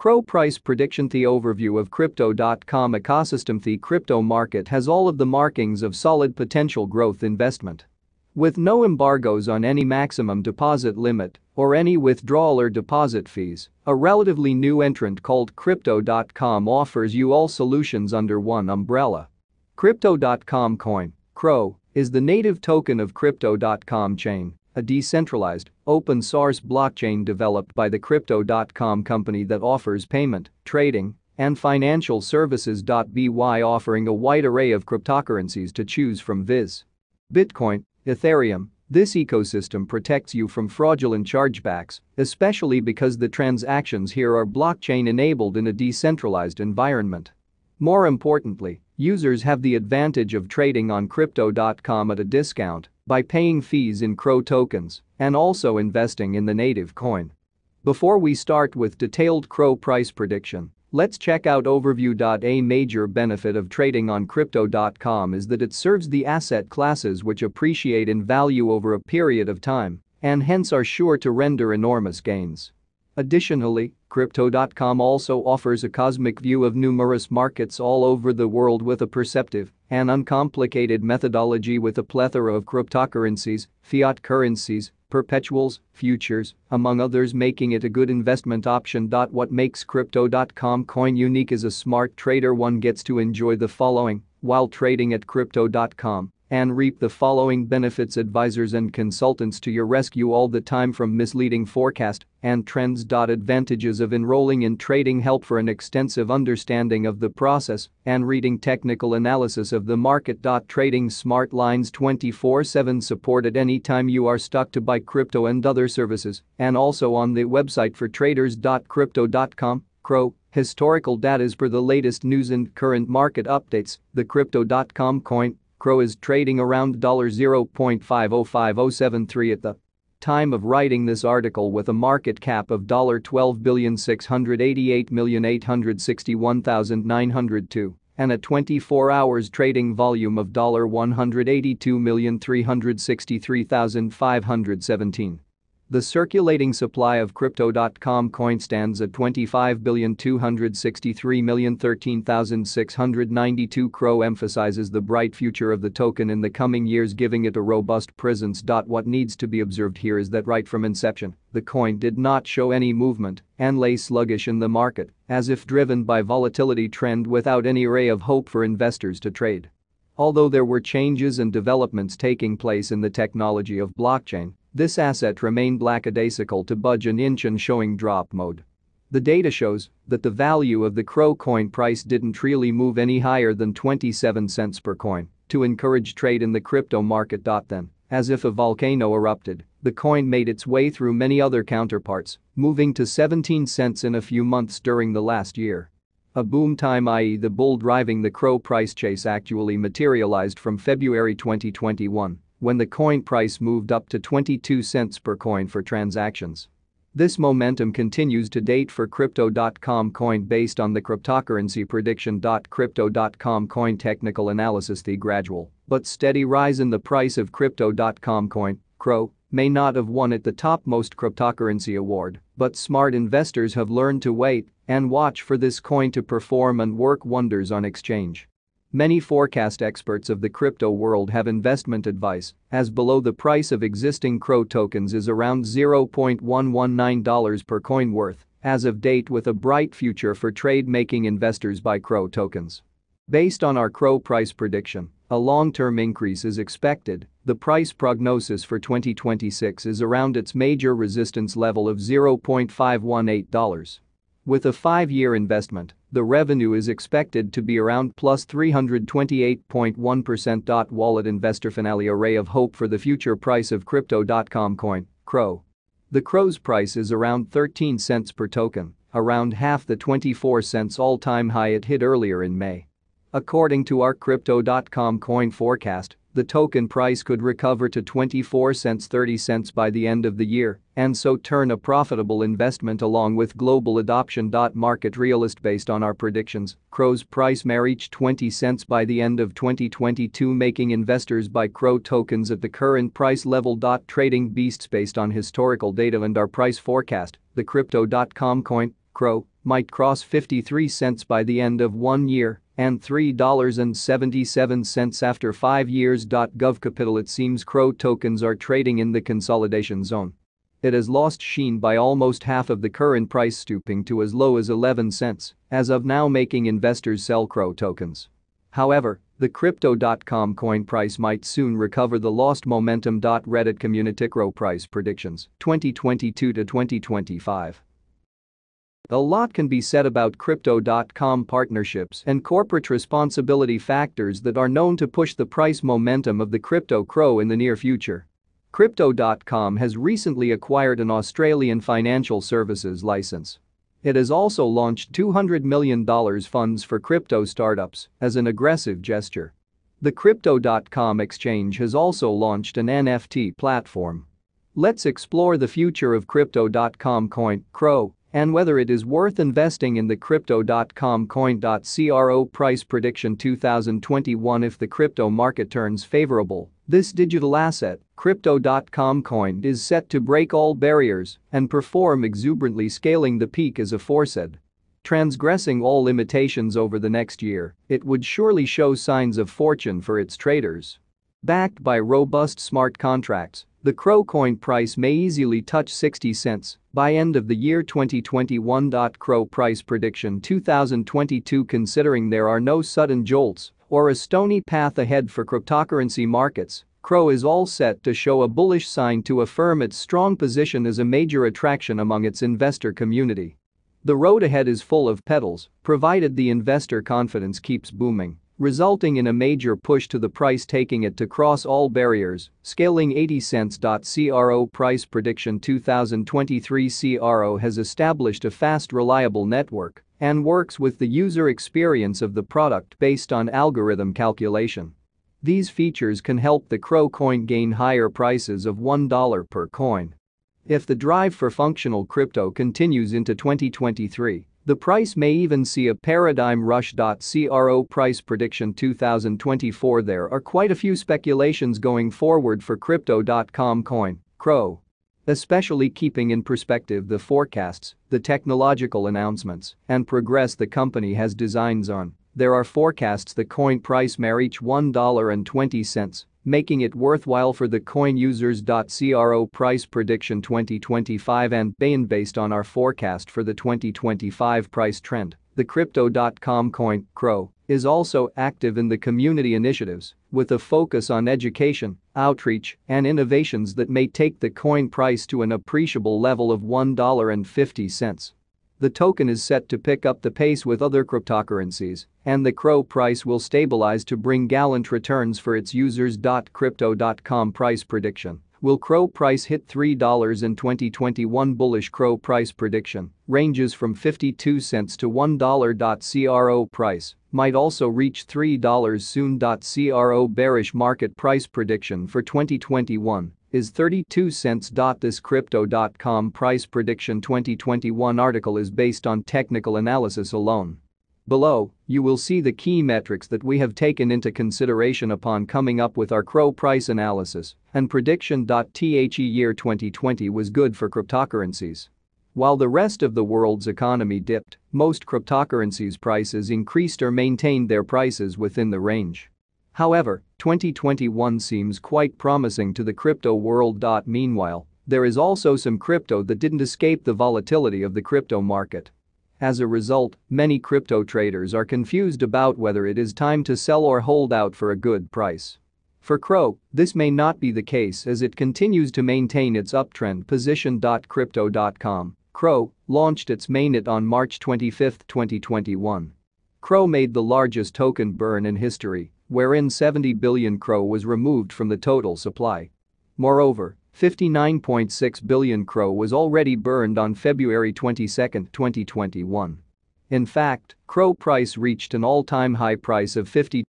Crow Price Prediction The overview of Crypto.com ecosystem The crypto market has all of the markings of solid potential growth investment. With no embargoes on any maximum deposit limit or any withdrawal or deposit fees, a relatively new entrant called Crypto.com offers you all solutions under one umbrella. Crypto.com coin, Crow, is the native token of Crypto.com chain a decentralized, open source blockchain developed by the Crypto.com company that offers payment, trading, and financial services. By offering a wide array of cryptocurrencies to choose from viz. Bitcoin, Ethereum, this ecosystem protects you from fraudulent chargebacks, especially because the transactions here are blockchain-enabled in a decentralized environment. More importantly, users have the advantage of trading on Crypto.com at a discount by paying fees in Crow tokens and also investing in the native coin. Before we start with detailed Crow price prediction, let's check out overview. A major benefit of trading on crypto.com is that it serves the asset classes which appreciate in value over a period of time and hence are sure to render enormous gains. Additionally, Crypto.com also offers a cosmic view of numerous markets all over the world with a perceptive and uncomplicated methodology with a plethora of cryptocurrencies, fiat currencies, perpetuals, futures, among others making it a good investment option. What makes Crypto.com coin unique is a smart trader one gets to enjoy the following while trading at Crypto.com and reap the following benefits advisors and consultants to your rescue all the time from misleading forecast and trends. Advantages of enrolling in trading help for an extensive understanding of the process and reading technical analysis of the market. Trading smart lines 24 7 support at any time you are stuck to buy crypto and other services, and also on the website for traders.crypto.com, Crow, historical data is per the latest news and current market updates, the Crypto.com coin Crow is trading around $0.505073 at the time of writing this article with a market cap of $12,688,861,902 and a 24 hours trading volume of $182,363,517. The circulating supply of Crypto.com coin stands at 25,263,013,692 Crow emphasizes the bright future of the token in the coming years giving it a robust presence. What needs to be observed here is that right from inception, the coin did not show any movement and lay sluggish in the market, as if driven by volatility trend without any ray of hope for investors to trade. Although there were changes and developments taking place in the technology of blockchain, this asset remained lackadaisical to budge an inch and showing drop mode. The data shows that the value of the Crow coin price didn't really move any higher than 27 cents per coin to encourage trade in the crypto market. Then, as if a volcano erupted, the coin made its way through many other counterparts, moving to 17 cents in a few months during the last year. A boom time i.e. the bull driving the crow price chase actually materialized from February 2021 when the coin price moved up to 22 cents per coin for transactions. This momentum continues to date for Crypto.com coin based on the cryptocurrency prediction. Crypto.com coin technical analysis The gradual but steady rise in the price of Crypto.com coin, crow, may not have won at the topmost cryptocurrency award, but smart investors have learned to wait and watch for this coin to perform and work wonders on exchange. Many forecast experts of the crypto world have investment advice, as below the price of existing Crow tokens is around $0.119 per coin worth, as of date with a bright future for trade making investors by Crow tokens. Based on our Crow price prediction, a long-term increase is expected, the price prognosis for 2026 is around its major resistance level of $0.518. With a five-year investment, the revenue is expected to be around plus 328.1%. Wallet investor finale array of hope for the future price of crypto.com coin, Crow. The Crow's price is around 13 cents per token, around half the 24 cents all-time high it hit earlier in May. According to our crypto.com coin forecast, the token price could recover to 24 cents 30 cents by the end of the year and so turn a profitable investment along with global adoption. Market realist based on our predictions, Crow's price may reach 20 cents by the end of 2022 making investors buy Crow tokens at the current price level. Trading beasts based on historical data and our price forecast, the crypto.com coin, Crow, might cross 53 cents by the end of one year and $3.77 after five years. Gov Capital It seems Crow tokens are trading in the consolidation zone. It has lost sheen by almost half of the current price stooping to as low as 11 cents, as of now making investors sell Crow tokens. However, the Crypto.com coin price might soon recover the lost momentum. Reddit community Crow price predictions 2022 to 2025. A lot can be said about Crypto.com partnerships and corporate responsibility factors that are known to push the price momentum of the crypto crow in the near future. Crypto.com has recently acquired an Australian financial services license. It has also launched $200 million funds for crypto startups as an aggressive gesture. The Crypto.com exchange has also launched an NFT platform. Let's explore the future of Crypto.com coin, Crow and whether it is worth investing in the crypto.com coin.cro price prediction 2021 if the crypto market turns favorable. This digital asset, crypto.com coin is set to break all barriers and perform exuberantly scaling the peak as aforesaid. Transgressing all limitations over the next year, it would surely show signs of fortune for its traders. Backed by robust smart contracts, the Crow coin price may easily touch 60 cents by end of the year 2021. Crow price prediction 2022 Considering there are no sudden jolts or a stony path ahead for cryptocurrency markets, Crow is all set to show a bullish sign to affirm its strong position as a major attraction among its investor community. The road ahead is full of pedals, provided the investor confidence keeps booming resulting in a major push to the price taking it to cross all barriers, scaling 80 cents. CRO Price Prediction 2023 CRO has established a fast reliable network and works with the user experience of the product based on algorithm calculation. These features can help the Crow coin gain higher prices of $1 per coin. If the drive for functional crypto continues into 2023, the price may even see a paradigm rush. CRO price prediction 2024 There are quite a few speculations going forward for Crypto.com coin, Crow. Especially keeping in perspective the forecasts, the technological announcements, and progress the company has designs on, there are forecasts the coin price may reach $1.20 making it worthwhile for the coin users. CRO price prediction 2025 and Bain based on our forecast for the 2025 price trend. The Crypto.com coin, Crow, is also active in the community initiatives, with a focus on education, outreach, and innovations that may take the coin price to an appreciable level of $1.50 the token is set to pick up the pace with other cryptocurrencies, and the Crow price will stabilize to bring gallant returns for its users. Crypto.com price prediction Will Crow price hit $3 in 2021? Bullish Crow price prediction ranges from 52 cents to $1. CRO price might also reach $3 soon. CRO bearish market price prediction for 2021 is 32 cents. This Crypto.com price prediction 2021 article is based on technical analysis alone. Below, you will see the key metrics that we have taken into consideration upon coming up with our crow price analysis and prediction. The year 2020 was good for cryptocurrencies. While the rest of the world's economy dipped, most cryptocurrencies' prices increased or maintained their prices within the range. However, 2021 seems quite promising to the crypto world. Meanwhile, there is also some crypto that didn't escape the volatility of the crypto market. As a result, many crypto traders are confused about whether it is time to sell or hold out for a good price. For Crow, this may not be the case as it continues to maintain its uptrend position. Crypto.com, Crow, launched its mainnet on March 25, 2021. Crow made the largest token burn in history wherein 70 billion crow was removed from the total supply. Moreover, 59.6 billion crow was already burned on February 22, 2021. In fact, crow price reached an all-time high price of 50